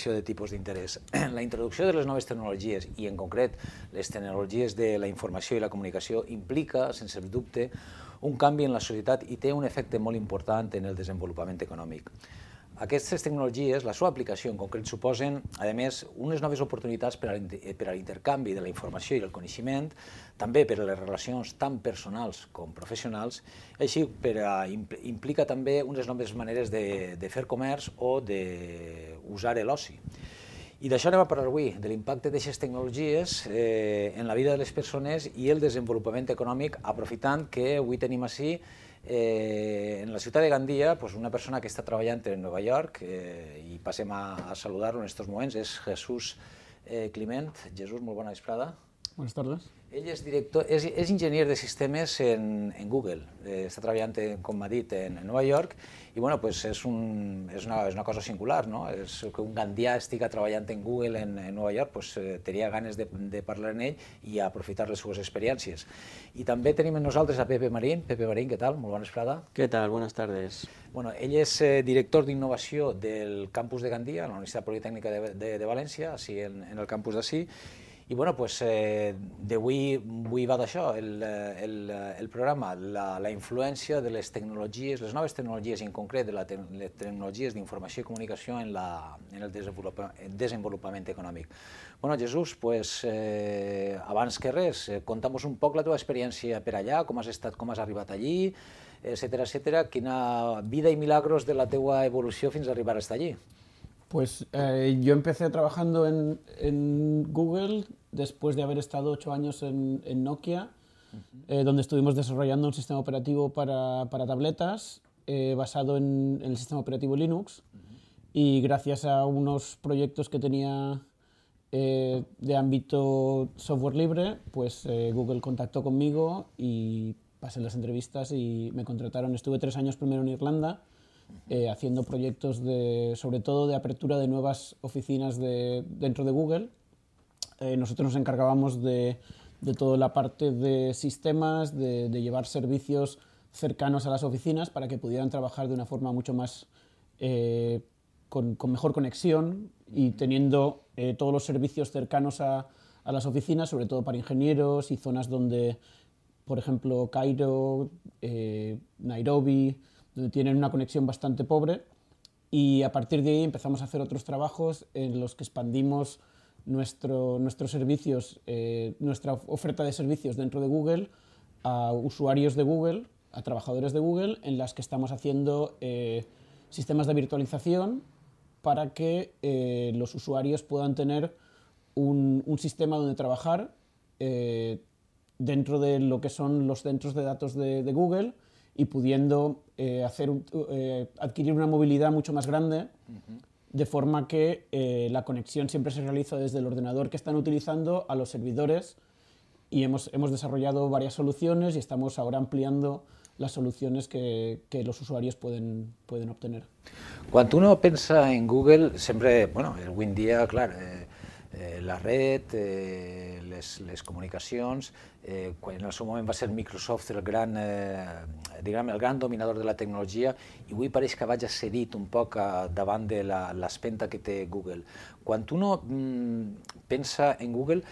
variació de tipus d'interès. La introducció de les noves tecnologies, i en concret les tecnologies de la informació i la comunicació, implica, sense dubte, un canvi en la societat i té un efecte molt important en el desenvolupament econòmic. Aquestes tecnologies, la seva aplicació en concret, suposen, a més, unes noves oportunitats per a l'intercanvi de la informació i el coneixement, també per a les relacions tant personals com professionals, així per a, implica també unes noves maneres de, de fer comerç o d'usar l'oci. I d'això anem a parlar avui, de l'impacte d'aquestes tecnologies eh, en la vida de les persones i el desenvolupament econòmic, aprofitant que avui tenim així eh, en la ciutat de Gandia pues, una persona que està treballant en Nova York eh, i passem a, a saludar-lo en aquests moments, és Jesús eh, Climent. Jesús, molt bona vesprada. Bones tardes. Ell és, director, és, és enginyer de sistemes en, en Google, eh, està treballant, com m'ha dit, en, en Nova York i bueno, pues és, un, és, una, és una cosa singular, no? És que un gandià estiga treballant en Google en, en Nova York, pues, eh, tenia ganes de, de parlar amb ell i aprofitar les seves experiències. I també tenim amb nosaltres a Pepe Marín. Pepe Marín, què tal? Molt bona esprada. Què tal? Bones tardes. Bueno, ell és eh, director d'innovació del campus de Gandia, a la Universitat Politècnica de, de, de València, així en, en el campus d'ací, i bueno, pues, eh, d'avui avui va d'això, el, eh, el, eh, el programa, la, la influència de les tecnologies, les noves tecnologies, en concret de la te les tecnologies d'informació i comunicació en, la, en el desenvolupament, desenvolupament econòmic. Bueno, Jesús, pues, eh, abans que res, eh, nos un poc la teva experiència per allà, com has estat, com has arribat allí, etc etc. quina vida i milagros de la teua evolució fins a arribar a estar allí. Pues eh, yo empecé trabajando en, Google después de haber estado ocho años en, Nokia, eh, donde estuvimos desarrollando un sistema operativo para, tabletas eh, basado en, el sistema operativo Linux. Y gracias a unos proyectos que tenía de ámbito software libre, pues Google contactó conmigo y pasé las entrevistas y me contrataron. Estuve tres años primero en Irlanda eh, haciendo proyectos sobre todo de apertura de nuevas oficinas dentro de Google. Eh, nosotros nos encargábamos de, toda la parte de sistemas, de, llevar servicios cercanos a las oficinas para que pudieran trabajar de una forma mucho más eh, con, mejor conexión y teniendo todos los servicios cercanos a, las oficinas, sobre todo para ingenieros y zonas donde, por ejemplo, Cairo, Nairobi, donde tienen una conexión bastante pobre y a partir de ahí empezamos a hacer otros trabajos en los que expandimos nuestros servicios, eh, nuestra oferta de servicios dentro de Google a usuarios de Google, a trabajadores de Google, en las que estamos haciendo eh, sistemas de virtualización para que eh, los usuarios puedan tener un, sistema donde trabajar dentro de lo que son los centros de datos de Google y pudiendo eh, hacer, eh, adquirir una movilidad mucho más grande, de forma que eh, la conexión siempre se realiza desde el ordenador que están utilizando a los servidores y hemos, hemos desarrollado varias soluciones y estamos ahora ampliando las soluciones que, que, los usuarios pueden, pueden obtener. Cuando uno piensa en Google, siempre, bueno, el en día, claro, la red les, les comunicacions. Eh, quan en el seu moment va ser Microsoft el gran, eh, diguem, el gran dominador de la tecnologia i avui pareix que vaig cedit un poc a, eh, davant de l'espenta que té Google. Quan uno mm, pensa en Google,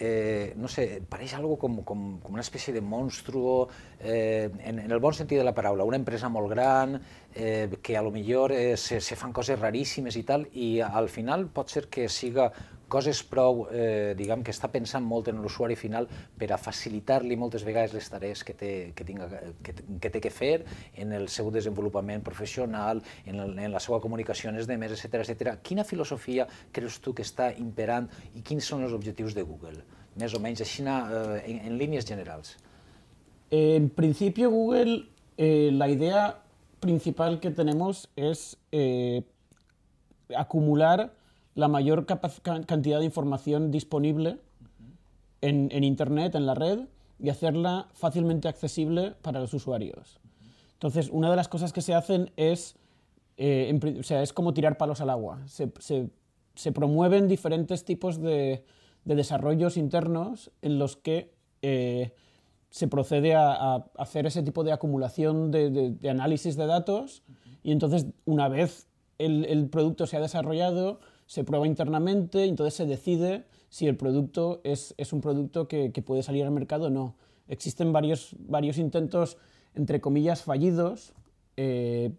eh, no sé, pareix algo com, com, com una espècie de monstruo, eh, en, en el bon sentit de la paraula, una empresa molt gran, eh, que a lo millor eh, se, se fan coses raríssimes i tal, i al final pot ser que siga coses prou, eh, diguem, que està pensant molt en l'usuari final per a facilitar-li moltes vegades les tarees que té que, tinga, que, que té que fer en el seu desenvolupament professional, en, el, en la seva comunicació en els demés, etc etc. Quina filosofia creus tu que està imperant i quins són els objectius de Google? Més o menys així, eh, en, en línies generals. En principi, Google, eh, la idea principal que tenemos es eh, acumular la mayor cantidad de información disponible en, Internet, en la red, y hacerla fácilmente accesible para los usuarios. Entonces, una de las cosas que se hacen es, eh, o sea, es como tirar palos al agua. Se, promueven diferentes tipos de, desarrollos internos en los que eh, se procede a, hacer ese tipo de acumulación de, análisis de datos y entonces una vez el producto se ha desarrollado, se prueba internamente, y entonces se decide si el producto es, un producto que, puede salir al mercado o no. Existen varios, varios intentos, entre comillas, fallidos, eh,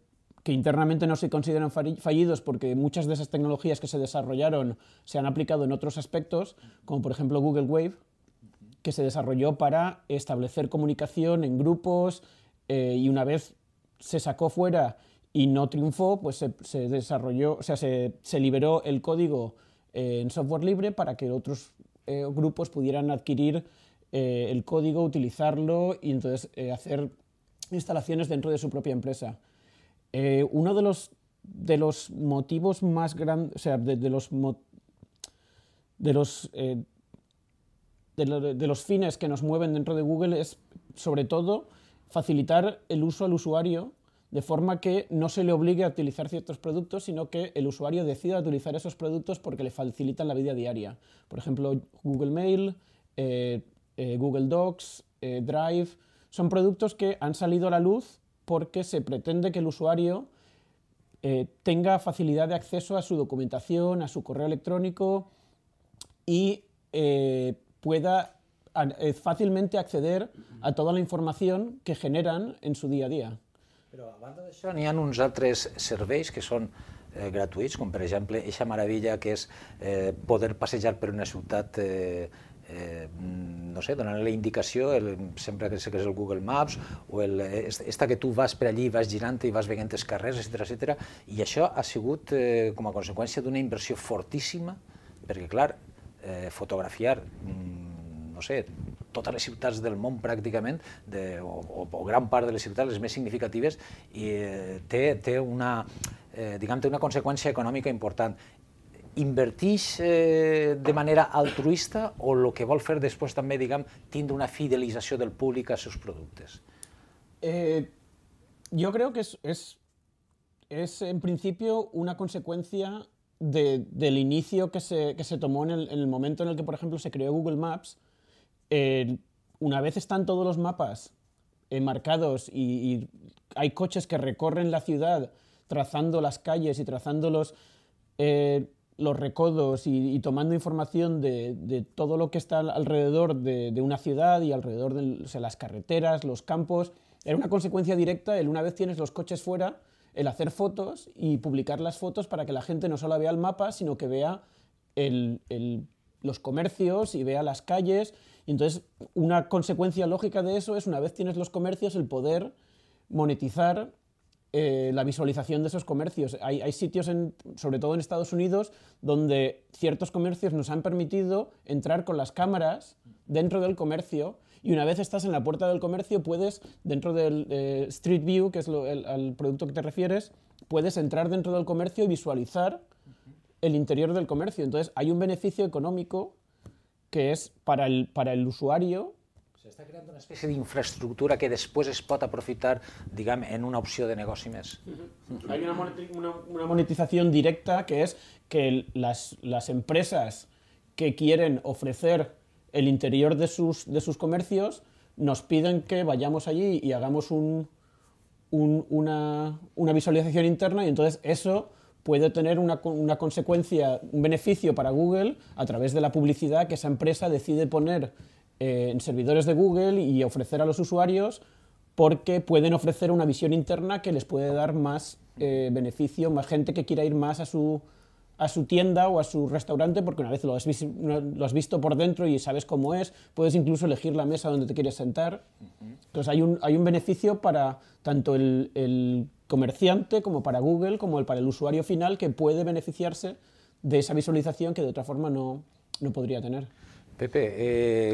que internamente no se consideran fallidos porque muchas de esas tecnologías que se desarrollaron se han aplicado en otros aspectos, como por ejemplo Google Wave, que se desarrolló para establecer comunicación en grupos eh, y una vez se sacó fuera y no triunfó, pues se, desarrolló, o sea, se, liberó el código eh, en software libre para que otros eh, grupos pudieran adquirir eh, el código, utilizarlo y entonces hacer instalaciones dentro de su propia empresa. uno de los, de los motivos más grandes, o sea, de, los, de los, de, de los fines que nos mueven dentro de Google es, sobre todo, facilitar el uso al usuario de forma que no se le obligue a utilizar ciertos productos, sino que el usuario decida utilizar esos productos porque le facilitan la vida diaria. Por ejemplo, Google Mail, eh, eh, Google Docs, eh, Drive, son productos que han salido a la luz porque se pretende que el usuario tenga facilidad de acceso a su documentación, a su correo electrónico y pueda fácilmente acceder a toda la información que generan en su día a día. Però a banda d'això n'hi ha uns altres serveis que són eh, gratuïts, com per exemple eixa meravella que és eh, poder passejar per una ciutat eh, eh, no sé, donant la indicació, el, sempre que que és el Google Maps, o el, eh, esta que tu vas per allí, vas girant i vas veient els carrers, etc etc. i això ha sigut eh, com a conseqüència d'una inversió fortíssima, perquè clar, eh, fotografiar, mm, no sé, totes les ciutats del món pràcticament, de, o, o, o gran part de les ciutats, les més significatives, i eh, té, té, una, eh, diguem, té una conseqüència econòmica important. Invertix eh, de manera altruista o el que vol fer després també, diguem, tindre una fidelització del públic als seus productes? Eh, jo crec que és, és, és en principi una conseqüència de, del inicio que se, que se tomó en el, en el, momento en el que, por ejemplo, se creó Google Maps, Eh, una vez están todos los mapas eh, marcados y, hay coches que recorren la ciudad trazando las calles y trazando los, eh, recodos y, tomando información de, todo lo que está alrededor de, una ciudad y alrededor de las carreteras, los campos, era una consecuencia directa el una vez tienes los coches fuera, el hacer fotos y publicar las fotos para que la gente no solo vea el mapa, sino que vea los comercios y vea las calles entonces, una consecuencia lógica de eso es, una vez tienes los comercios, el poder monetizar eh, la visualización de esos comercios. Hay, sitios, sobre todo en Estados Unidos, donde ciertos comercios nos han permitido entrar con las cámaras dentro del comercio y una vez estás en la puerta del comercio puedes, dentro del eh, Street View, que es el, al producto que te refieres, puedes entrar dentro del comercio y visualizar el interior del comercio. Entonces hay un beneficio económico que es para el usuario. Se usuario está una una de infraestructura que después es pot aprovechar en una opción de negocio. Hay una, monetización directa que es que las, las empresas que quieren ofrecer el interior de sus, de sus comercios nos piden que vayamos allí y hagamos un, un, una, una visualización interna y entonces eso puede tener una, una, consecuencia, un beneficio para Google a través de la publicidad que esa empresa decide poner eh, en servidores de Google y ofrecer a los usuarios porque pueden ofrecer una visión interna que les puede dar más eh, beneficio, más gente que quiera ir más a su, a su tienda o a su restaurante porque una vez lo has, visto por dentro y sabes cómo es, puedes incluso elegir la mesa donde te quieres sentar. Entonces hay un, hay un beneficio para tanto el comerciante, como para Google, como para el usuario final que puede beneficiarse de esa visualización que de otra forma no, no podría tener. Pepe,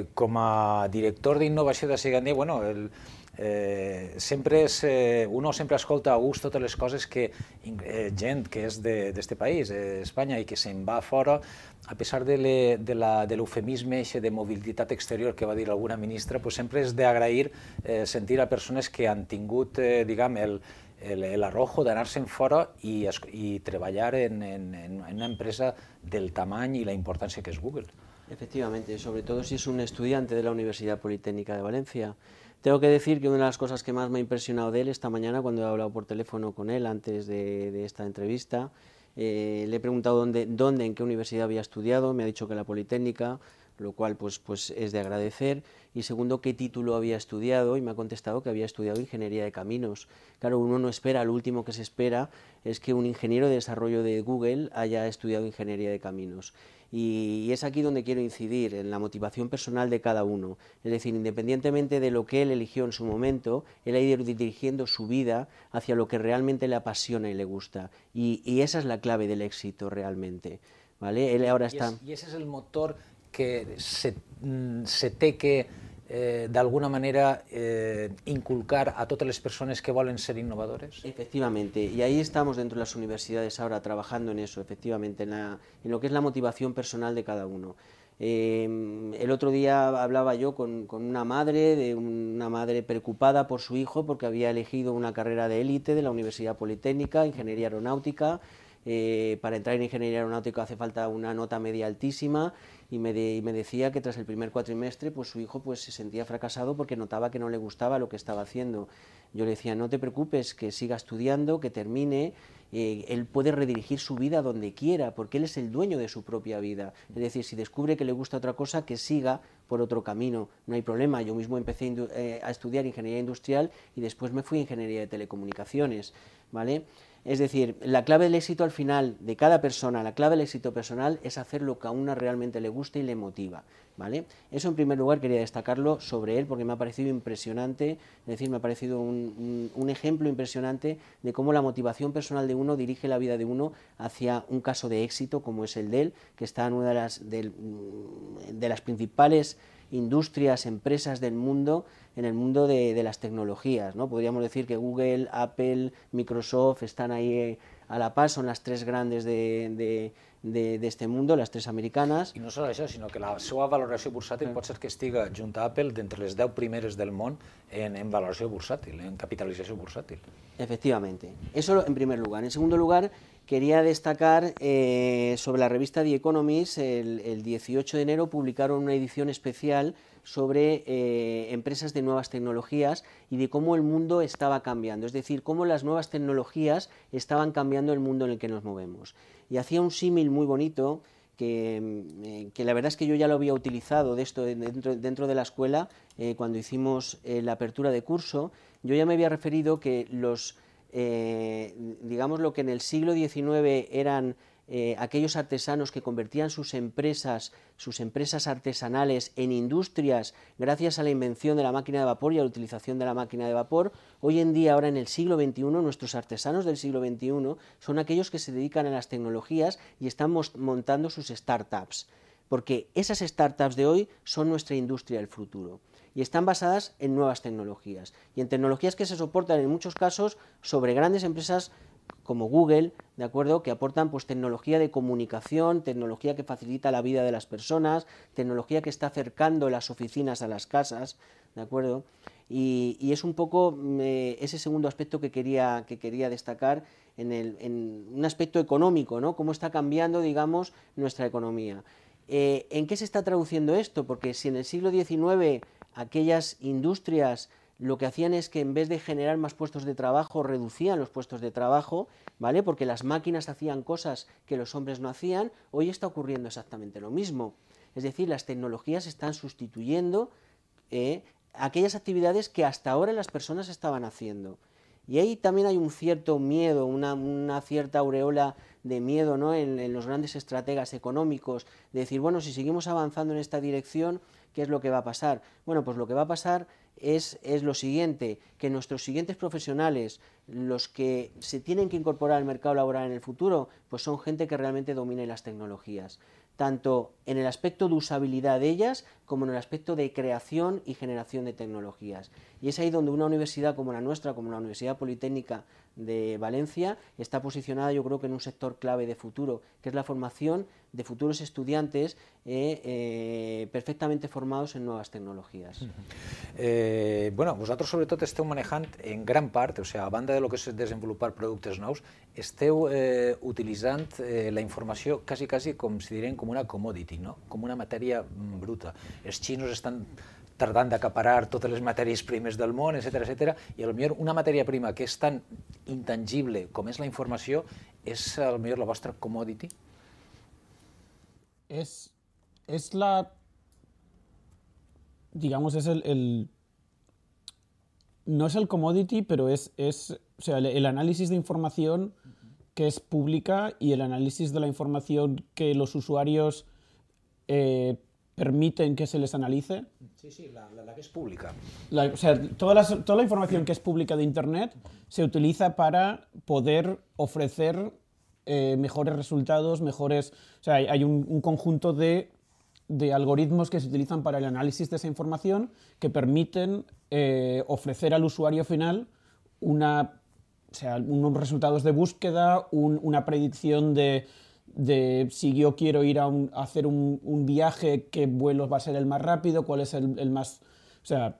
eh, com a director d'innovació de Segandia, bueno, el, eh, sempre és, eh, uno sempre escolta a gust totes les coses que eh, gent que és d'aquest país, eh, Espanya, i que se'n va fora, a pesar de l'eufemisme de, de mobilitat exterior que va dir alguna ministra, pues sempre és d'agrair eh, sentir a persones que han tingut eh, diguem, el, el, arrojo de en fora y trabajar en, una empresa del tamaño y la importancia que es Google. Efectivamente, sobre todo si es un estudiante de la Universidad Politécnica de Valencia. Tengo que decir que una de las cosas que más me ha impresionado de él esta mañana, cuando he hablado por teléfono con él antes de, esta entrevista, eh, le he preguntado dónde, dónde, en qué universidad había estudiado, me ha dicho que la Politécnica, lo cual pues, pues, es de agradecer. Y segundo, qué título había estudiado, y me ha contestado que había estudiado Ingeniería de Caminos. Claro, uno no espera, lo último que se espera es que un ingeniero de desarrollo de Google haya estudiado Ingeniería de Caminos. Y, es aquí donde quiero incidir, en la motivación personal de cada uno. Es decir, independientemente de lo que él eligió en su momento, él ha ido dirigiendo su vida hacia lo que realmente le apasiona y le gusta. y, esa es la clave del éxito realmente. ¿Vale? Él ahora está... y, ese es el motor que se, mm, teque eh, de que manera eh, inculcar a todas las personas que valen ser innovadores? Efectivamente, y ahí estamos dentro de las universidades ahora trabajando en eso, efectivamente, en, lo que es la motivación personal de cada uno. Em, el otro día hablaba yo con, con, una madre, de una madre preocupada por su hijo porque había elegido una carrera de élite de la Universidad Politécnica, Ingeniería Aeronáutica. Eh, para entrar en Ingeniería Aeronáutica hace falta una nota media altísima y me, decía que tras el primer cuatrimestre pues su hijo pues se sentía fracasado porque notaba que no le gustaba lo que estaba haciendo. Yo le decía, no te preocupes, que siga estudiando, que termine, eh, él puede redirigir su vida donde quiera, porque él es el dueño de su propia vida. Es decir, si descubre que le gusta otra cosa, que siga por otro camino, no hay problema. Yo mismo empecé eh, a estudiar ingeniería industrial y después me fui a ingeniería de telecomunicaciones, ¿vale? Es decir, la clave del éxito al final de cada persona, la clave del éxito personal es hacer lo que a una realmente le gusta y le motiva. ¿vale? Eso en primer lugar quería destacarlo sobre él porque me ha parecido impresionante, es decir, me ha parecido un, ejemplo impresionante de cómo la motivación personal de uno dirige la vida de uno hacia un caso de éxito como es el de él, que está en una de las, de las principales industrias, empresas del mundo en el mundo de, las tecnologías. ¿no? Podríamos decir que Google, Apple, Microsoft están ahí eh, a la par, son las tres grandes de, este mundo, las tres americanas. Y no solo eso, sino que la su valoración bursátil puede ser que estiga junto a Apple entre los 10 primeras del mundo en, en bursátil, en capitalización bursátil. Efectivamente. Eso en primer lugar. En segundo lugar, quería destacar eh, sobre la revista The Economist, el, 18 de enero publicaron una edición especial sobre eh, empresas de nuevas tecnologías y de cómo el mundo estaba cambiando, es decir, cómo las nuevas tecnologías estaban cambiando el mundo en el que nos movemos. Y hacía un símil muy bonito que, eh, la verdad es que yo ya lo había utilizado de esto dentro, de la escuela cuando hicimos la apertura de curso, yo ya me había referido que los eh, digamos, lo que en el siglo XIX eran eh, aquellos artesanos que convertían sus empresas, sus empresas artesanales en industrias gracias a la invención de la máquina de vapor y a la utilización de la máquina de vapor, hoy en día, ahora en el siglo XXI, nuestros artesanos del siglo XXI son aquellos que se dedican a las tecnologías y están montando sus startups, porque esas startups de hoy son nuestra industria del futuro y están basadas en nuevas tecnologías y en tecnologías que se soportan en muchos casos sobre grandes empresas como Google, ¿de acuerdo? que aportan pues, tecnología de comunicación, tecnología que facilita la vida de las personas, tecnología que está acercando las oficinas a las casas, ¿de acuerdo? Y, es un poco mm, eh, ese segundo aspecto que quería, que quería destacar en, un aspecto económico, ¿no? cómo está cambiando digamos, nuestra economía. Eh, ¿En qué se está traduciendo esto? Porque si en el siglo XIX aquellas industrias lo que hacían es que en vez de generar más puestos de trabajo, reducían los puestos de trabajo, ¿vale? Porque las máquinas hacían cosas que los hombres no hacían, hoy está ocurriendo exactamente lo mismo. Es decir, las tecnologías están sustituyendo ¿eh? aquellas actividades que hasta ahora las personas estaban haciendo. Y ahí también hay un cierto miedo, una, cierta aureola de miedo ¿no? en, en los grandes estrategas económicos, de decir, bueno, si seguimos avanzando en esta dirección, ¿Qué es lo que va a pasar? Bueno, pues lo que va a pasar es, lo siguiente, que nuestros siguientes profesionales, los que se tienen que incorporar al mercado laboral en el futuro, pues son gente que realmente domine las tecnologías, tanto en el aspecto de usabilidad de ellas como en el aspecto de creación y generación de tecnologías. Y es ahí donde una universidad como la nuestra, como la Universidad Politécnica de Valencia, está posicionada yo creo que en un sector clave de futuro, que es la formación de futuros estudiantes eh, eh, perfectamente formados en nuevas tecnologías. Uh -huh. eh, bueno, vosaltres sobretot esteu manejant en gran part, o sigui, sea, a banda de lo que és desenvolupar productes nous, esteu eh, utilitzant eh, la informació quasi, quasi com si direm com una commodity, no? com una matèria mm, bruta. Els xinos estan tardant d'acaparar totes les matèries primes del món, etc etc. i potser una matèria prima que és tan intangible com és la informació és potser la vostra commodity? es, es la, digamos, es el, no es el commodity, pero es, el, análisis de información que es pública y el análisis de la información que los usuarios eh, permiten que se les analice. Sí, sí, la, que es pública. o sea, toda la, toda la información que es pública de Internet se utiliza para poder ofrecer eh, mejores resultados, mejores... O sea, hay, un, conjunto de, de, algoritmos que se utilizan para el análisis de esa información que permiten eh, ofrecer al usuario final una, unos resultados de búsqueda, una predicción de, de, si yo quiero ir a, hacer un, viaje, qué vuelo va a ser el más rápido, cuál es el, el más... O sea,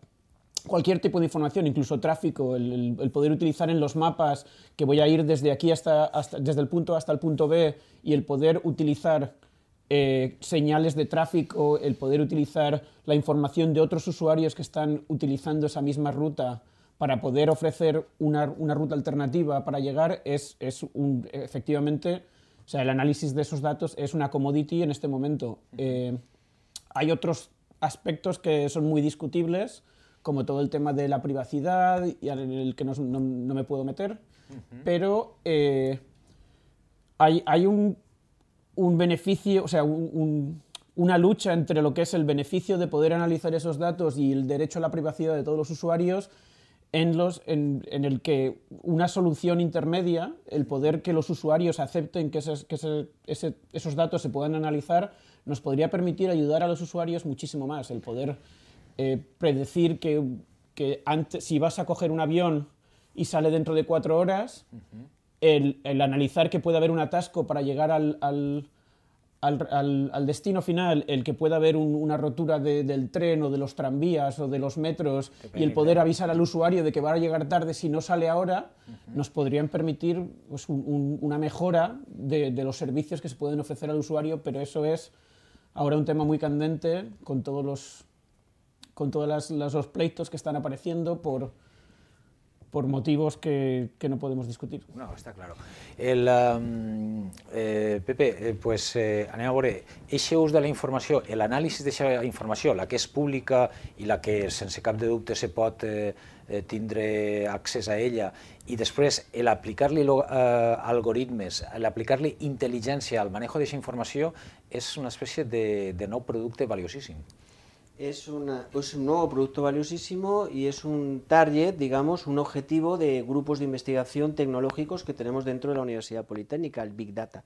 cualquier tipo de información, incluso tráfico, el, poder utilizar en los mapas que voy a ir desde aquí hasta, desde el punto A hasta el punto B y el poder utilizar eh, señales de tráfico, el poder utilizar la información de otros usuarios que están utilizando esa misma ruta para poder ofrecer una, una ruta alternativa para llegar, es, es un, efectivamente, o sea, el análisis de esos datos es una commodity en este momento. Eh, hay otros aspectos que son muy discutibles como todo el tema de la privacidad y en el que no, no, me puedo meter, pero eh, hay, hay un, un, beneficio, o sea, una lucha entre lo que es el beneficio de poder analizar esos datos y el derecho a la privacidad de todos los usuarios en, los, en, el que una solución intermedia, el poder que los usuarios acepten que, esos, que esos datos se puedan analizar, nos podría permitir ayudar a los usuarios muchísimo más, el poder eh, predecir que, antes, si vas a coger un avión y sale dentro de cuatro horas, el, analizar que puede haber un atasco para llegar al, al al, destino final, el que pueda haber una rotura del tren o de los tranvías o de los metros y el poder avisar al usuario de que va a llegar tarde si no sale ahora, nos podrían permitir pues, una mejora de, los servicios que se pueden ofrecer al usuario, pero eso es ahora un tema muy candente con todos los con todos los pleitos que están apareciendo por, motivos que, no podemos discutir. No, está claro. El, eh, Pepe, eh, pues eh, anem a uso el la de la análisis de esa información, la que es pública y la que sin cap de ducte se puede eh, eh, tindre a ella, y después el aplicarle eh, algoritmos, algoritmes, aplicarle inteligencia inteligencia al manejo de esa información, es una especie de, no producto producte es, un nuevo producto valiosísimo y es un target, digamos, un objetivo de grupos de investigación tecnológicos que tenemos dentro de la Universidad Politécnica, el Big Data.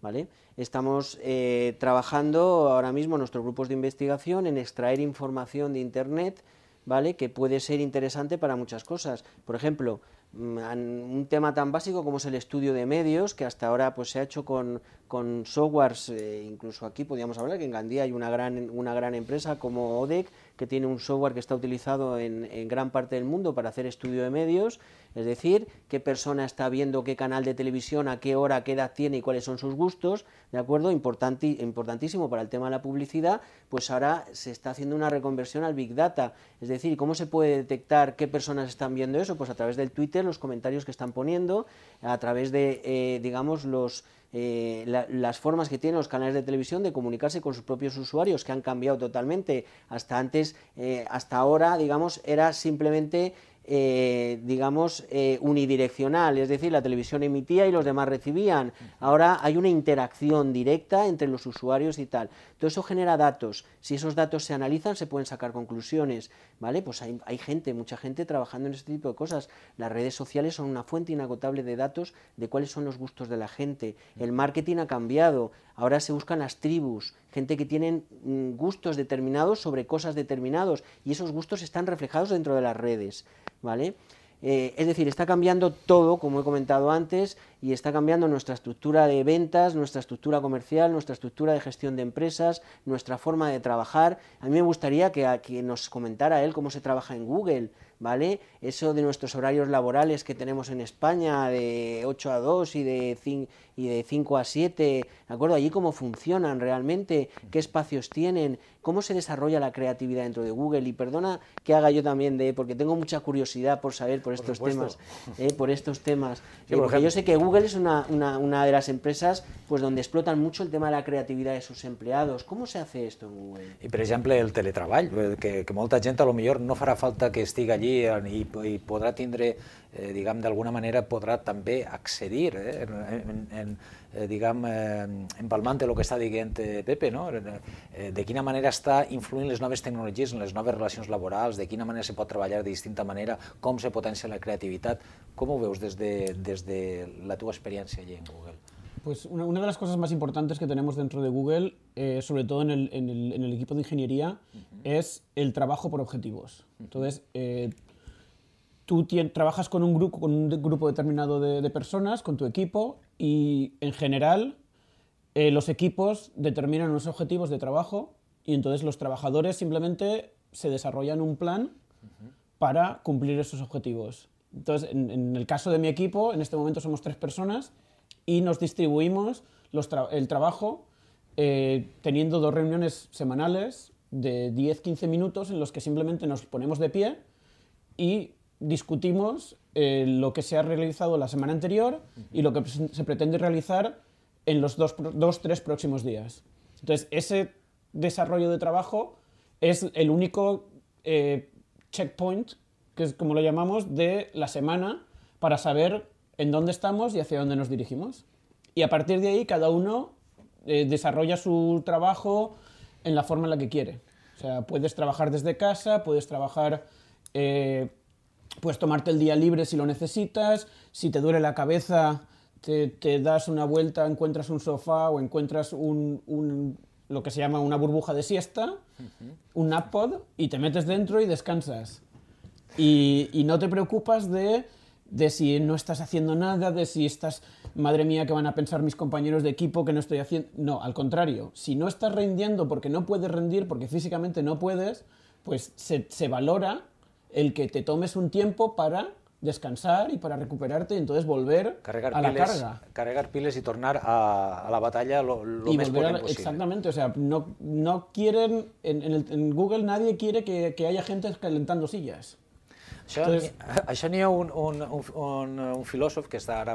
¿Vale? Estamos eh, trabajando ahora mismo nuestros grupos de investigación en extraer información de Internet ¿vale? que puede ser interesante para muchas cosas. Por ejemplo, un tema tan básico como es el estudio de medios, que hasta ahora pues, se ha hecho con, con softwares, eh, incluso aquí podríamos hablar que en Gandía hay una gran, una gran empresa como ODEC, que tiene un software que está utilizado en, gran parte del mundo para hacer estudio de medios, es decir, qué persona está viendo qué canal de televisión, a qué hora, qué edad tiene y cuáles son sus gustos, ¿de acuerdo? importantísimo para el tema de la publicidad, pues ahora se está haciendo una reconversión al Big Data, es decir, ¿cómo se puede detectar qué personas están viendo eso? Pues a través del Twitter, los comentarios que están poniendo, a través de, eh, digamos, los eh, las formas que tienen los canales de televisión de comunicarse con sus propios usuarios, que han cambiado totalmente. Hasta antes, eh, hasta ahora, digamos, era simplemente, eh, digamos, unidireccional, es decir, la televisión emitía y los demás recibían. Ahora hay una interacción directa entre los usuarios y tal. Todo eso genera datos. Si esos datos se analizan, se pueden sacar conclusiones, ¿vale? Pues hay, gente, mucha gente trabajando en este tipo de cosas. Las redes sociales son una fuente inagotable de datos de cuáles son los gustos de la gente. El marketing ha cambiado. Ahora se buscan las tribus, gente que tienen mm, gustos determinados sobre cosas determinados y esos gustos están reflejados dentro de las redes, ¿vale? Eh, es decir, está cambiando todo, como he comentado antes, y está cambiando nuestra estructura de ventas, nuestra estructura comercial, nuestra estructura de gestión de empresas, nuestra forma de trabajar. A mí me gustaría que, nos comentara él cómo se trabaja en Google, ¿vale? Eso de nuestros horarios laborales que tenemos en España, de 8 a 2 y de 5 y de 5 a 7, ¿de acuerdo? Allí cómo funcionan realmente, qué espacios tienen, cómo se desarrolla la creatividad dentro de Google. Y perdona que haga yo también de, porque tengo mucha curiosidad por saber por estos temas, ¿eh? por estos temas. Eh, porque yo sé que Google es una, de las empresas pues donde explotan mucho el tema de la creatividad de sus empleados. ¿Cómo se hace esto en Google? Y por ejemplo el teletrabajo, eh, que, molta gente a lo mejor no hará falta que esté allí y podrá tener... eh, diguem, d'alguna manera podrà també accedir, eh, en, en, eh, diguem, eh, empalmant el que està dient eh, Pepe, no? Eh, de quina manera està influint les noves tecnologies en les noves relacions laborals, de quina manera se pot treballar de distinta manera, com se potencia la creativitat, com ho veus des de, des de la teva experiència allí en Google? Pues una, una, de las cosas más importantes que tenemos dentro de Google, eh, sobre todo en el, en el, en el equipo de ingeniería, uh -huh. es el trabajo por objetivos. Entonces, eh, tú trabajas con un grupo, con un grupo determinado de, personas, con tu equipo, y en general eh, los equipos determinan unos objetivos de trabajo y entonces los trabajadores simplemente se desarrollan un plan para cumplir esos objetivos. Entonces, en, el caso de mi equipo, en este momento somos tres personas y nos distribuimos los el trabajo eh, teniendo dos reuniones semanales de 10-15 minutos en los que simplemente nos ponemos de pie y discutimos eh, lo que se ha realizado la semana anterior y lo que se pretende realizar en los dos, dos, tres próximos días. Entonces, ese desarrollo de trabajo es el único eh, checkpoint, que es como lo llamamos, de la semana para saber en dónde estamos y hacia dónde nos dirigimos. Y a partir de ahí, cada uno eh, desarrolla su trabajo en la forma en la que quiere. O sea, puedes trabajar desde casa, puedes trabajar Puedes tomarte el día libre si lo necesitas, si te duele la cabeza, te, das una vuelta, encuentras un sofá o encuentras lo que se llama una burbuja de siesta, un nap pod, y te metes dentro y descansas. Y, no te preocupas de, si no estás haciendo nada, de si estás, madre mía, que van a pensar mis compañeros de equipo que no estoy haciendo. No, al contrario, si no estás rindiendo porque no puedes rendir, porque físicamente no puedes, pues se, se valora el que te tomes un tiempo para descansar y para recuperarte y entonces volver a la carga. Cargar piles y tornar a, la batalla lo, más Exactamente, o sea, no, no quieren, en, Google nadie quiere que, que haya gente calentando sillas. Això, un, un, que está ahora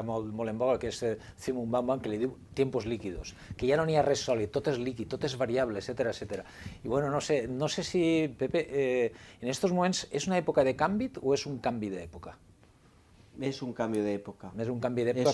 en boga, que es Simon eh, Bambam, que le digo tiempos líquidos, que ya no ni ha res todo es líquido, todo es variable, etcétera, etcétera. Y bueno, no sé, no sé si, Pepe, eh, en estos momentos, ¿es una época de cambio o un Es un cambio de época. Es un cambio de época. Es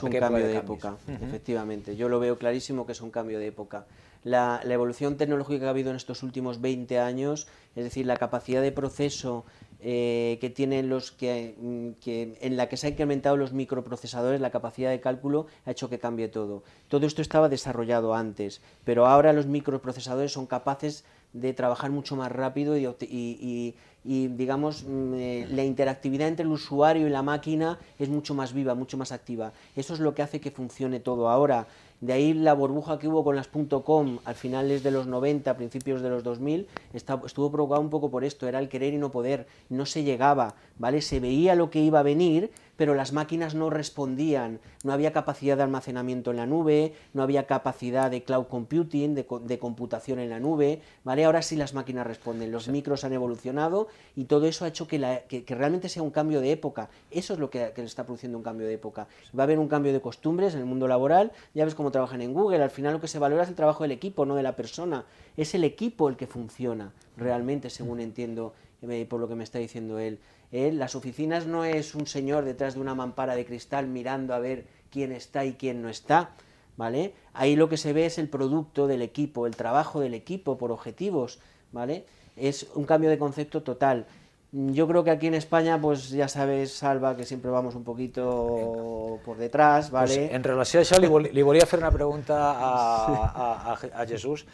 un cambio de, época, efectivamente. Yo lo veo clarísimo que es un cambio de época. La, la, evolución tecnológica que ha habido en estos últimos 20 años, es decir, la capacidad de proceso eh, que tienen los mm, que, en la que se ha incrementado los microprocesadores, la capacidad de cálculo ha hecho que cambie todo. Todo esto estaba desarrollado antes, pero ahora los microprocesadores son capaces de trabajar mucho más rápido y, digamos, mm, eh, la interactividad entre el usuario y la máquina es mucho más viva, mucho más activa. Eso es lo que hace que funcione todo ahora. De ahí la burbuja que hubo con las .com al finales de los 90, principios de los 2000, estuvo provocada un poco por esto, era el querer y no poder, no se llegaba, ¿vale? Se veía lo que iba a venir, pero las máquinas no respondían, no había capacidad de almacenamiento en la nube, no había capacidad de cloud computing, de, computación en la nube, ¿vale? Ahora sí las máquinas responden, los micros han evolucionado y todo eso ha hecho que, realmente sea un cambio de época. Eso es lo que, que, está produciendo un cambio de época. Va a haber un cambio de costumbres en el mundo laboral, ya ves cómo trabajan en Google, al final lo que se valora es el trabajo del equipo, no de la persona. Es el equipo el que funciona realmente, según mm. entiendo eh, por lo que me está diciendo él las oficinas no es un señor detrás de una mampara de cristal mirando a ver quién está y quién no está. ¿Vale? Ahí lo que se ve es el producto del equipo, el trabajo del equipo por objetivos, ¿vale? Es un cambio de concepto total. Yo creo que aquí en España, pues ya sabes, Salva, que siempre vamos un poquito por detrás, pues, ¿vale? en relación a eso, le, voy a hacer una pregunta a Jesús.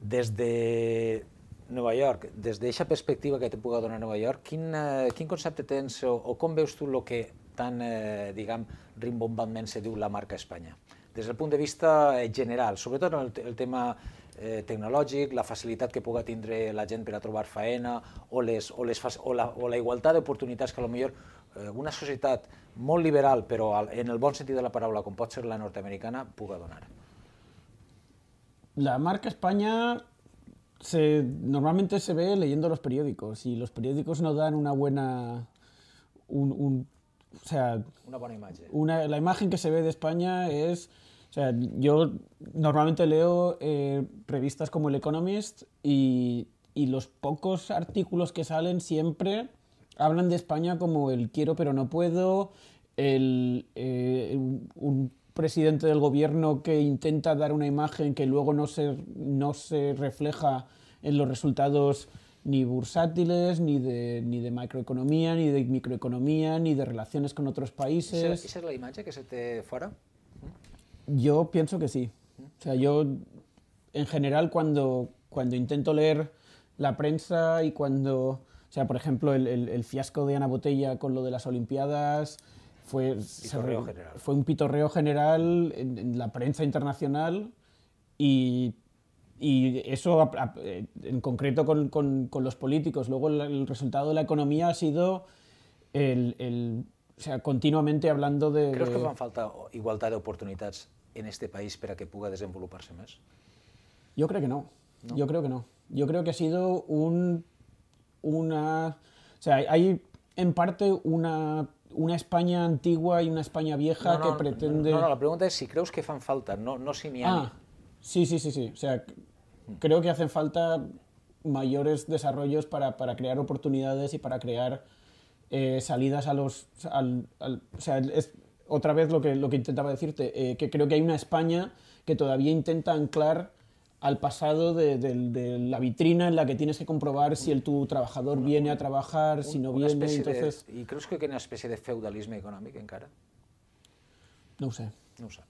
Desde, Nova York, des d'aquesta perspectiva que et puga donar Nova York, quin, eh, quin concepte tens o, o com veus tu el que tan, eh, diguem, rimbombantment se diu la marca Espanya? Des del punt de vista eh, general, sobretot en el, el tema eh, tecnològic, la facilitat que puga tindre la gent per a trobar faena o, les, o, les, o, la, o la igualtat d'oportunitats que potser eh, una societat molt liberal, però al, en el bon sentit de la paraula, com pot ser la nord-americana, puga donar. La marca Espanya se, normalmente se ve leyendo los periódicos y los periódicos no dan una buena... o sea, una buena imagen. Una, la imagen que se ve de España es... O sea, yo normalmente leo eh, revistas como El Economist y, los pocos artículos que salen siempre hablan de España como el quiero pero no puedo, el, eh, un presidente del gobierno que intenta dar una imagen que luego no se, no se refleja en los resultados ni bursátiles, ni de, macroeconomía, ni de microeconomía, ni de relaciones con otros países. ¿Esa es la imagen que se te fuera? Yo pienso que sí. O sea, yo en general cuando, cuando intento leer la prensa y cuando, o sea, por ejemplo, el fiasco de Ana Botella con lo de las Olimpiadas, fue, fue un pitorreo general en, la prensa internacional y, eso eh, en concreto con, los políticos. Luego el, resultado de la economía ha sido el, sea, continuamente hablando de... ¿Crees que falta igualdad de oportunidades en este país para que pueda desenvoluparse más? Yo creo que no. Yo creo que no. yo creo que ha sido un, una... O sea, hay en parte una una España antigua y una España vieja que pretende... No, no, la pregunta es si crees que hacen falta, no, no si ni ah, sí, sí, sí, sí. O sea, creo que hacen falta mayores desarrollos para, crear oportunidades y para crear eh, salidas a los... o sea, es otra vez lo que, lo que intentaba decirte, eh, que creo que hay una España que todavía intenta anclar al pasado de, la vitrina en la que tienes que comprobar si el, tu trabajador viene a trabajar, si no viene, entonces... ¿Y que hay una especie de feudalismo económico en cara No sé. No sabes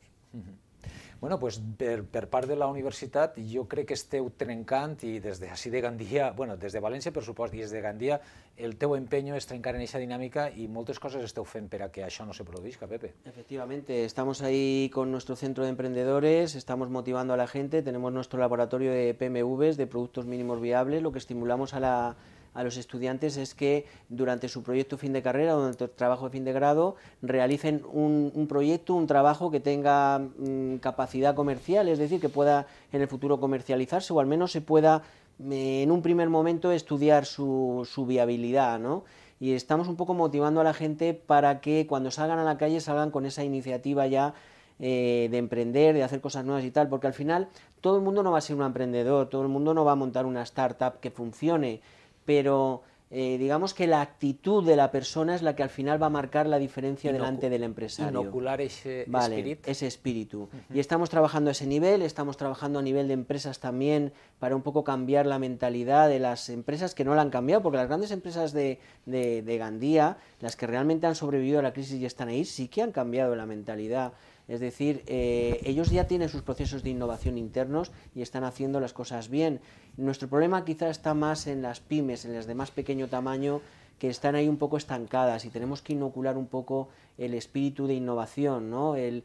bueno, pues per, per de la universidad yo creo que este trencant, y desde así de Gandia, bueno, desde Valencia, por per y desde Gandia, el teu empeño es trencar en esa dinámica y moltes cosas esteu fent per a que això no se produzca, Pepe. Efectivamente, estamos ahí con nuestro centro de emprendedores, estamos motivando a la gente, tenemos nuestro laboratorio de PMVs, de productos mínimos viables, lo que estimulamos a la a los estudiantes es que durante su proyecto fin de carrera o durante el trabajo de fin de grado realicen un, proyecto, un trabajo que tenga mm, capacidad comercial, es decir, que pueda en el futuro comercializarse o al menos se pueda eh, en un primer momento estudiar su, viabilidad, ¿no? Y estamos un poco motivando a la gente para que cuando salgan a la calle salgan con esa iniciativa ya eh, de emprender, de hacer cosas nuevas y tal, porque al final todo el mundo no va a ser un emprendedor, todo el mundo no va a montar una startup que funcione, pero eh, digamos que la actitud de la persona es la que al final va a marcar la diferencia delante del empresario. Inocular ese vale, espíritu. Ese espíritu. Y estamos trabajando a ese nivel, estamos trabajando a nivel de empresas también para un poco cambiar la mentalidad de las empresas que no la han cambiado, porque las grandes empresas de, de Gandía, las que realmente han sobrevivido a la crisis y están ahí, sí que han cambiado la mentalidad es decir, eh, ellos ya tienen sus procesos de innovación internos y están haciendo las cosas bien. Nuestro problema quizás está más en las pymes, en las de más pequeño tamaño, que están ahí un poco estancadas y tenemos que inocular un poco el espíritu de innovación, ¿no? el,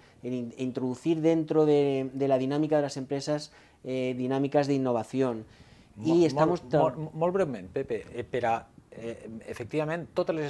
introducir dentro de, la dinámica de las empresas eh, dinámicas de innovación. Y estamos... Pepe, eh,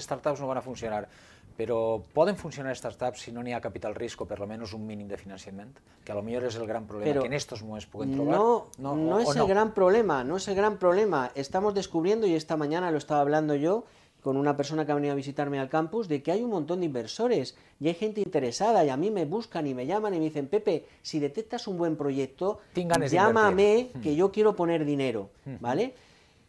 startups no van a funcionar, pero ¿pueden funcionar startups si no hay capital riesgo por lo menos un mínimo de financiamiento? Que a lo mejor es el gran problema Pero que en estos momentos pueden trobar. No, no, es el gran problema, no es el gran problema. Estamos descubriendo, y esta mañana lo estaba hablando yo con una persona que ha venido a visitarme al campus, de que hay un montón de inversores y hay gente interesada y a mí me buscan y me llaman y me dicen, Pepe, si detectas un buen proyecto, llámame que yo quiero poner dinero, hmm. ¿vale?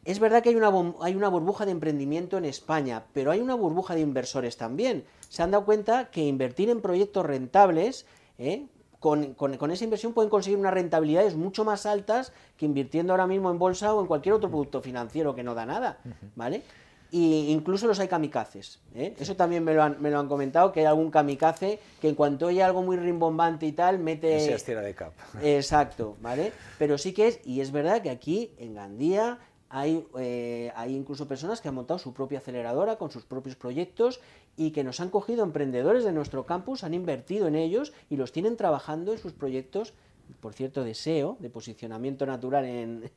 Es verdad que hay una, hay una burbuja de emprendimiento en España, pero hay una burbuja de inversores también. Se han dado cuenta que invertir en proyectos rentables, ¿eh? Con, esa inversión pueden conseguir unas rentabilidades mucho más altas que invirtiendo ahora mismo en bolsa o en cualquier otro producto financiero que no da nada, ¿vale? Y incluso los hay kamikazes. ¿eh? Eso también me lo, han, comentado, que hay algún kamikaze que en cuanto oye algo muy rimbombante y tal, mete... Se de cap. Exacto, ¿vale? Pero sí que es, y es verdad que aquí en Gandía, eh, hay, incluso personas que han montado su propia aceleradora con sus propios proyectos y que nos han cogido emprendedores de nuestro campus, han invertido en ellos y los tienen trabajando en sus proyectos, por cierto, de SEO, de posicionamiento natural en,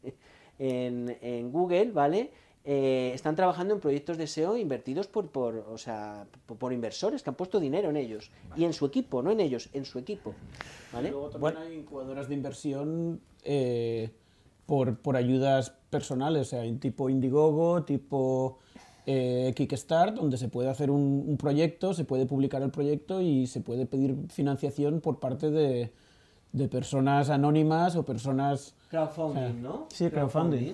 Google, ¿vale? Eh, están trabajando en proyectos de SEO invertidos por, o sea, por, inversores que han puesto dinero en ellos y en su equipo, no en ellos, en su equipo. luego también hay incubadoras de inversión. Eh, por, por ayudas personales, o sea, tipo Indiegogo, tipo eh, Kickstart, donde se puede hacer un, proyecto, se puede publicar el proyecto y se puede pedir financiación por parte de, personas anónimas o personas... Crowdfunding, ¿no? Sí, crowdfunding.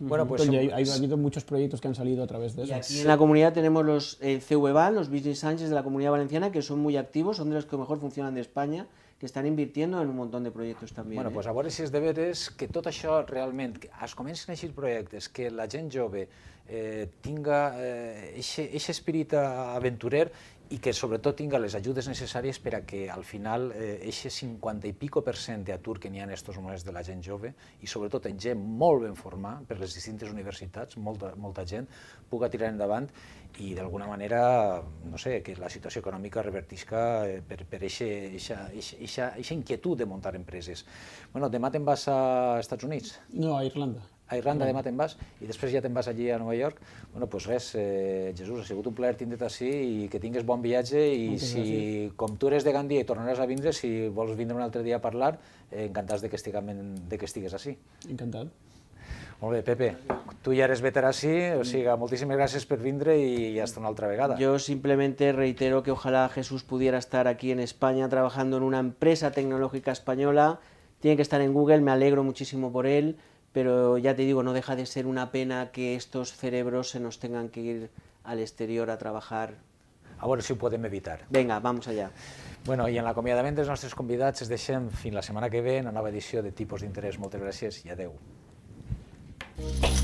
Bueno, pues hay, habido muchos proyectos que han salido a través de eso. Y en la comunidad tenemos los eh, los Business Angels de la comunidad valenciana, que son muy activos, son de los que mejor funcionan de España que estan invirtiendo en un montón de proyectos també. Bueno, eh? pues a veure si es de veres que tot això realment, que es comencen a eixir projectes, que la gent jove eh, tinga eh, eixe, eixe esperit aventurer i que sobretot tinga les ajudes necessàries per a que al final eh, eixe 50 i pico per cent d'atur que n'hi ha en aquests moments de la gent jove i sobretot en gent molt ben formada per les distintes universitats, molta, molta gent, puga tirar endavant i d'alguna manera, no sé, que la situació econòmica revertisca eh, per, per aquesta inquietud de muntar empreses. Bueno, demà te'n vas a Estats Units? No, a Irlanda a Irlanda, mm. demà te'n vas, i després ja te'n vas allí a Nova York. Bueno, doncs res, eh, Jesús, ha sigut un plaer tindre't així i que tingues bon viatge i Moltes si, gràcies. com tu eres de Gandia i tornaràs a vindre, si vols vindre un altre dia a parlar, eh, encantats de que, estigui, de que estigues així. Encantat. Molt bé, Pepe, tu ja eres veterà així, o sigui, moltíssimes gràcies per vindre i hasta una altra vegada. Jo simplemente reitero que ojalá Jesús pudiera estar aquí en Espanya trabajando en una empresa tecnológica española. Tiene que estar en Google, me alegro muchísimo por él. pero ya te digo, no deja de ser una pena que estos cerebros se nos tengan que ir al exterior a trabajar. Ah, bueno, si pueden podem evitar. Venga, vamos allá. Bueno, y en de dels nuestros convidados es deixem fin la semana que viene en la nueva tipos de interés Interés. gracias gracias i